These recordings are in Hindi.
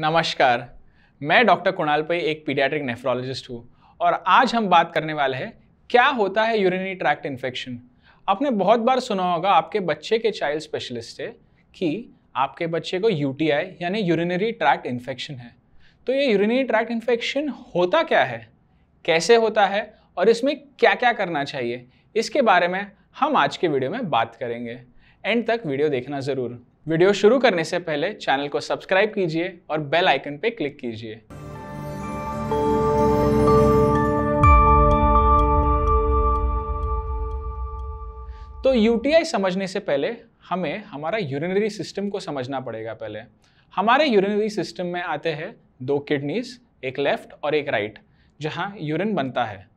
नमस्कार मैं डॉक्टर कुणाल पई एक पीडियाट्रिक नेफ्रोलॉजिस्ट हूँ और आज हम बात करने वाले हैं क्या होता है यूरिनरी ट्रैक्ट इन्फेक्शन आपने बहुत बार सुना होगा आपके बच्चे के चाइल्ड स्पेशलिस्ट से कि आपके बच्चे को यूटीआई यानी यूरिनरी ट्रैक्ट इन्फेक्शन है तो ये यूरिनरी ट्रैक्ट इन्फेक्शन होता क्या है कैसे होता है और इसमें क्या क्या करना चाहिए इसके बारे में हम आज के वीडियो में बात करेंगे एंड तक वीडियो देखना ज़रूर वीडियो शुरू करने से पहले चैनल को सब्सक्राइब कीजिए और बेल आइकन पर क्लिक कीजिए तो यूटीआई समझने से पहले हमें हमारा यूरिनरी सिस्टम को समझना पड़ेगा पहले हमारे यूरिनरी सिस्टम में आते हैं दो किडनीज एक लेफ्ट और एक राइट जहां यूरिन बनता है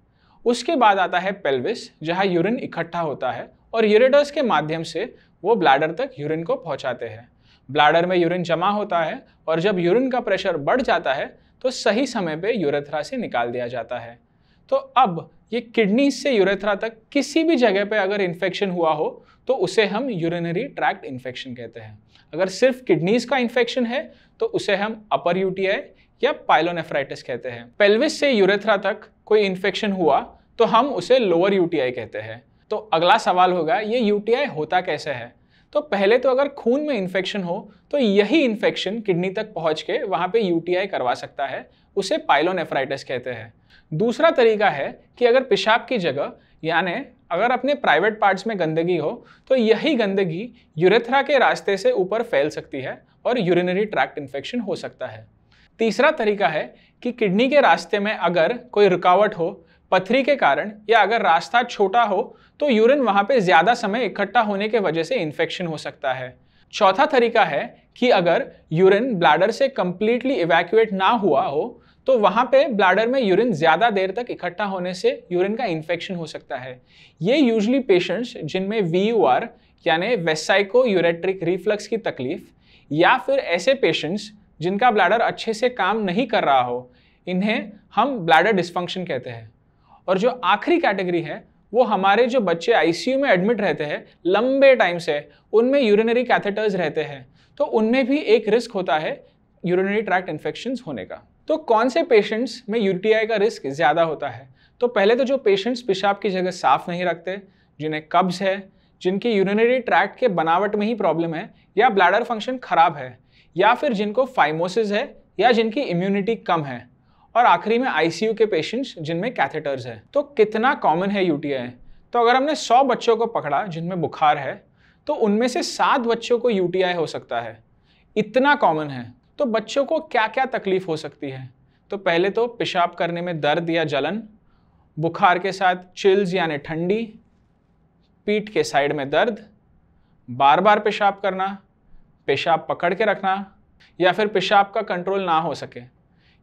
उसके बाद आता है पेल्विस जहाँ यूरिन इकट्ठा होता है और यूरेटर्स के माध्यम से वो ब्लैडर तक यूरिन को पहुँचाते हैं ब्लैडर में यूरिन जमा होता है और जब यूरिन का प्रेशर बढ़ जाता है तो सही समय पे यूरेथ्रा से निकाल दिया जाता है तो अब ये किडनी से यूरेथ्रा तक किसी भी जगह पे अगर इन्फेक्शन हुआ हो तो उसे हम यूरिनरी ट्रैक्ट इन्फेक्शन कहते हैं अगर सिर्फ किडनीज का इन्फेक्शन है तो उसे हम अपर यूटीआई या पाइलोनेफ्राइटिस कहते हैं पेल्विस से यूरेथ्रा तक कोई इन्फेक्शन हुआ तो हम उसे लोअर यूटीआई कहते हैं तो अगला सवाल होगा ये यूटीआई होता कैसे है तो पहले तो अगर खून में इन्फेक्शन हो तो यही इन्फेक्शन किडनी तक पहुंच के वहाँ पे यूटीआई करवा सकता है उसे पाइलोनेफ्राइटिस कहते हैं दूसरा तरीका है कि अगर पेशाब की जगह यानी अगर अपने प्राइवेट पार्ट्स में गंदगी हो तो यही गंदगी यूरेथ्रा के रास्ते से ऊपर फैल सकती है और यूरिनरी ट्रैक्ट इन्फेक्शन हो सकता है तीसरा तरीका है कि किडनी के रास्ते में अगर कोई रुकावट हो पथरी के कारण या अगर रास्ता छोटा हो तो यूरिन वहाँ पे ज़्यादा समय इकट्ठा होने के वजह से इन्फेक्शन हो सकता है चौथा तरीका है कि अगर यूरिन ब्लैडर से कम्प्लीटली इवैक्यूएट ना हुआ हो तो वहाँ पे ब्लैडर में यूरिन ज़्यादा देर तक इकट्ठा होने से यूरिन का इन्फेक्शन हो सकता है ये यूजली पेशेंट्स जिनमें वी यू आर यानी वेसाइको यूरेट्रिक रिफ्लक्स की तकलीफ या फिर ऐसे पेशेंट्स जिनका ब्लैडर अच्छे से काम नहीं कर रहा हो इन्हें हम ब्लैडर डिस्फंक्शन कहते हैं और जो आखिरी कैटेगरी है वो हमारे जो बच्चे आईसीयू में एडमिट रहते हैं लंबे टाइम से उनमें यूरिनरी कैथेटर्स रहते हैं तो उनमें भी एक रिस्क होता है यूरिनरी ट्रैक्ट इन्फेक्शन होने का तो कौन से पेशेंट्स में यू का रिस्क ज़्यादा होता है तो पहले तो जो पेशेंट्स पेशाब की जगह साफ नहीं रखते जिन्हें कब्ज है जिनकी यूरिनरी ट्रैक्ट के बनावट में ही प्रॉब्लम है या ब्लैडर फंक्शन खराब है या फिर जिनको फाइमोसिस है या जिनकी इम्यूनिटी कम है और आखिरी में आईसीयू के पेशेंट्स जिनमें कैथेटर्स हैं तो कितना कॉमन है यूटीआई तो अगर हमने 100 बच्चों को पकड़ा जिनमें बुखार है तो उनमें से सात बच्चों को यूटीआई हो सकता है इतना कॉमन है तो बच्चों को क्या क्या तकलीफ हो सकती है तो पहले तो पेशाब करने में दर्द या जलन बुखार के साथ चिल्स यानी ठंडी पीठ के साइड में दर्द बार बार पेशाब करना पेशाब पकड़ के रखना या फिर पेशाब का कंट्रोल ना हो सके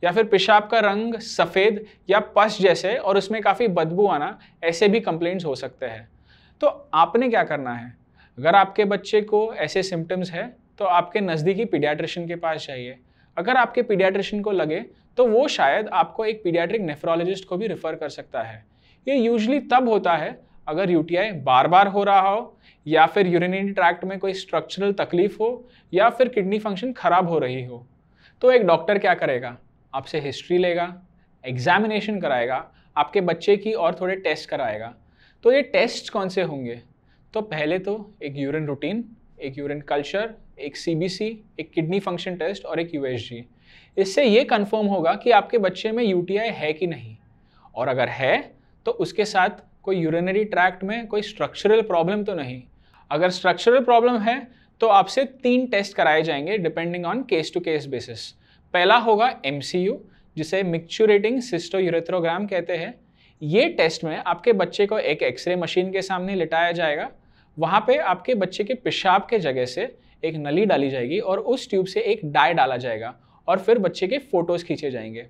या फिर पेशाब का रंग सफ़ेद या पश जैसे और उसमें काफ़ी बदबू आना ऐसे भी कंप्लेंट्स हो सकते हैं तो आपने क्या करना है अगर आपके बच्चे को ऐसे सिम्टम्स है तो आपके नज़दीकी पीडियाट्रिशन के पास जाइए अगर आपके पीडियाट्रिशन को लगे तो वो शायद आपको एक पीडियाट्रिक नेफ्रोलॉजिस्ट को भी रेफ़र कर सकता है ये यूजली तब होता है अगर यू बार बार हो रहा हो या फिर यूरिनरी ट्रैक्ट में कोई स्ट्रक्चरल तकलीफ हो या फिर किडनी फंक्शन खराब हो रही हो तो एक डॉक्टर क्या करेगा आपसे हिस्ट्री लेगा एग्जामिनेशन कराएगा आपके बच्चे की और थोड़े टेस्ट कराएगा तो ये टेस्ट कौन से होंगे तो पहले तो एक यूरिन रूटीन एक यूरिन कल्चर एक सीबीसी एक किडनी फंक्शन टेस्ट और एक यूएसजी इससे ये कंफर्म होगा कि आपके बच्चे में यूटीआई है कि नहीं और अगर है तो उसके साथ कोई यूरिनरी ट्रैक्ट में कोई स्ट्रक्चरल प्रॉब्लम तो नहीं अगर स्ट्रक्चरल प्रॉब्लम है तो आपसे तीन टेस्ट कराए जाएंगे depending on case to case basis पहला होगा एम जिसे मिक्चुरेटिंग सिस्टो यूरेथ्रोग्राम कहते हैं ये टेस्ट में आपके बच्चे को एक एक्सरे मशीन के सामने लिटाया जाएगा वहाँ पे आपके बच्चे के पेशाब के जगह से एक नली डाली जाएगी और उस ट्यूब से एक डाई डाला जाएगा और फिर बच्चे के फ़ोटोज़ खींचे जाएंगे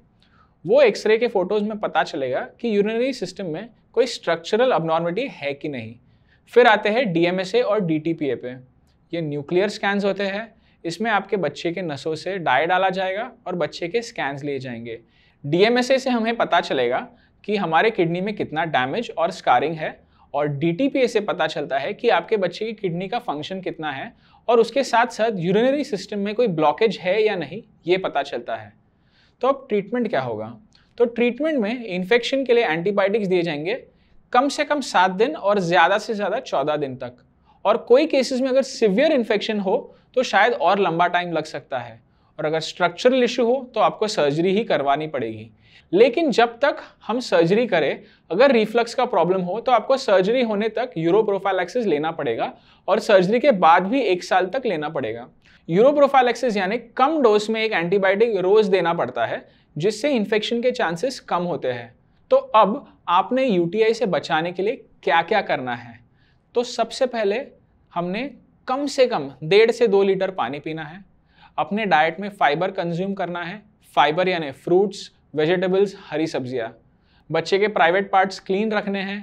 वो एक्सरे के फ़ोटोज़ में पता चलेगा कि यूरिनरी सिस्टम में कोई स्ट्रक्चरल अबनॉर्मिटी है कि नहीं फिर आते हैं डी और डी पे ये न्यूक्लियर स्कैन्स होते हैं इसमें आपके बच्चे के नसों से डाई डाला जाएगा और बच्चे के स्कैंस लिए जाएंगे डीएमएसए से हमें पता चलेगा कि हमारे किडनी में कितना डैमेज और स्कारिंग है और डी से पता चलता है कि आपके बच्चे की किडनी का फंक्शन कितना है और उसके साथ साथ यूरिनरी सिस्टम में कोई ब्लॉकेज है या नहीं ये पता चलता है तो अब ट्रीटमेंट क्या होगा तो ट्रीटमेंट में इन्फेक्शन के लिए एंटीबायोटिक्स दिए जाएंगे कम से कम सात दिन और ज़्यादा से ज़्यादा चौदह दिन तक और कोई केसेस में अगर सिवियर इन्फेक्शन हो तो शायद और लंबा टाइम लग सकता है और अगर स्ट्रक्चरल इशू हो तो आपको सर्जरी ही करवानी पड़ेगी लेकिन जब तक हम सर्जरी करें अगर रिफ्लक्स का प्रॉब्लम हो तो आपको सर्जरी होने तक यूरोप्रोफाइलैक्सिस लेना पड़ेगा और सर्जरी के बाद भी एक साल तक लेना पड़ेगा यूरोप्रोफाइलैक्सिस यानी कम डोज में एक एंटीबायोटिक रोज देना पड़ता है जिससे इन्फेक्शन के चांसेस कम होते हैं तो अब आपने यूटीआई से बचाने के लिए क्या क्या करना है तो सबसे पहले हमने कम से कम डेढ़ से दो लीटर पानी पीना है अपने डाइट में फाइबर कंज्यूम करना है फाइबर यानी फ्रूट्स वेजिटेबल्स हरी सब्जियाँ बच्चे के प्राइवेट पार्ट्स क्लीन रखने हैं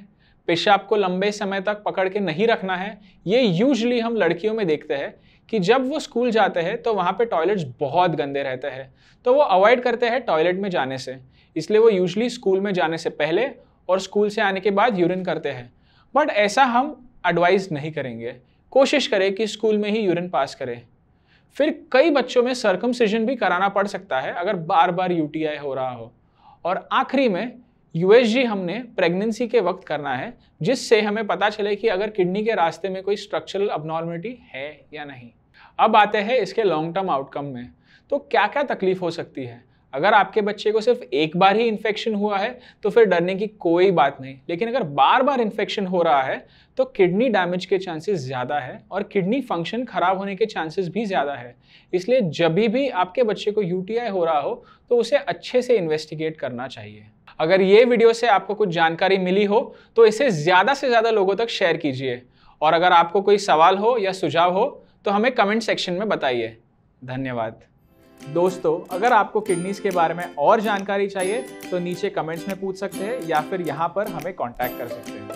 पेशाब को लंबे समय तक पकड़ के नहीं रखना है ये यूजली हम लड़कियों में देखते हैं कि जब वो स्कूल जाते हैं तो वहाँ पे टॉयलेट्स बहुत गंदे रहते हैं तो वो अवॉइड करते हैं टॉयलेट में जाने से इसलिए वो यूजली स्कूल में जाने से पहले और स्कूल से आने के बाद यूरिन करते हैं बट ऐसा हम एडवाइज नहीं करेंगे कोशिश करें कि स्कूल में ही यूरिन पास करें फिर कई बच्चों में सर्कमसीजन भी कराना पड़ सकता है अगर बार बार यू हो रहा हो और आखिरी में यू हमने प्रेगनेंसी के वक्त करना है जिससे हमें पता चले कि अगर किडनी के रास्ते में कोई स्ट्रक्चरल अबनॉर्मलिटी है या नहीं अब आते हैं इसके लॉन्ग टर्म आउटकम में तो क्या क्या तकलीफ हो सकती है अगर आपके बच्चे को सिर्फ एक बार ही इन्फेक्शन हुआ है तो फिर डरने की कोई बात नहीं लेकिन अगर बार बार इन्फेक्शन हो रहा है तो किडनी डैमेज के चांसेस ज़्यादा है और किडनी फंक्शन खराब होने के चांसेस भी ज़्यादा है इसलिए जब भी आपके बच्चे को यू हो रहा हो तो उसे अच्छे से इन्वेस्टिगेट करना चाहिए अगर ये वीडियो से आपको कुछ जानकारी मिली हो तो इसे ज़्यादा से ज़्यादा लोगों तक शेयर कीजिए और अगर आपको कोई सवाल हो या सुझाव हो तो हमें कमेंट सेक्शन में बताइए धन्यवाद दोस्तों अगर आपको किडनीज के बारे में और जानकारी चाहिए तो नीचे कमेंट्स में पूछ सकते हैं या फिर यहाँ पर हमें कॉन्टैक्ट कर सकते हैं